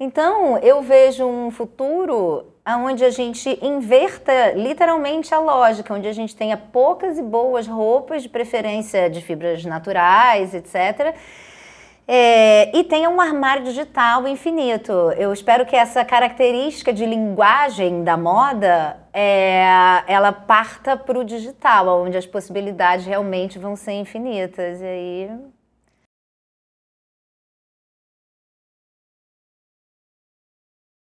Então, eu vejo um futuro onde a gente inverta literalmente a lógica, onde a gente tenha poucas e boas roupas, de preferência de fibras naturais, etc. É, e tenha um armário digital infinito. Eu espero que essa característica de linguagem da moda é, ela parta para o digital, onde as possibilidades realmente vão ser infinitas. E aí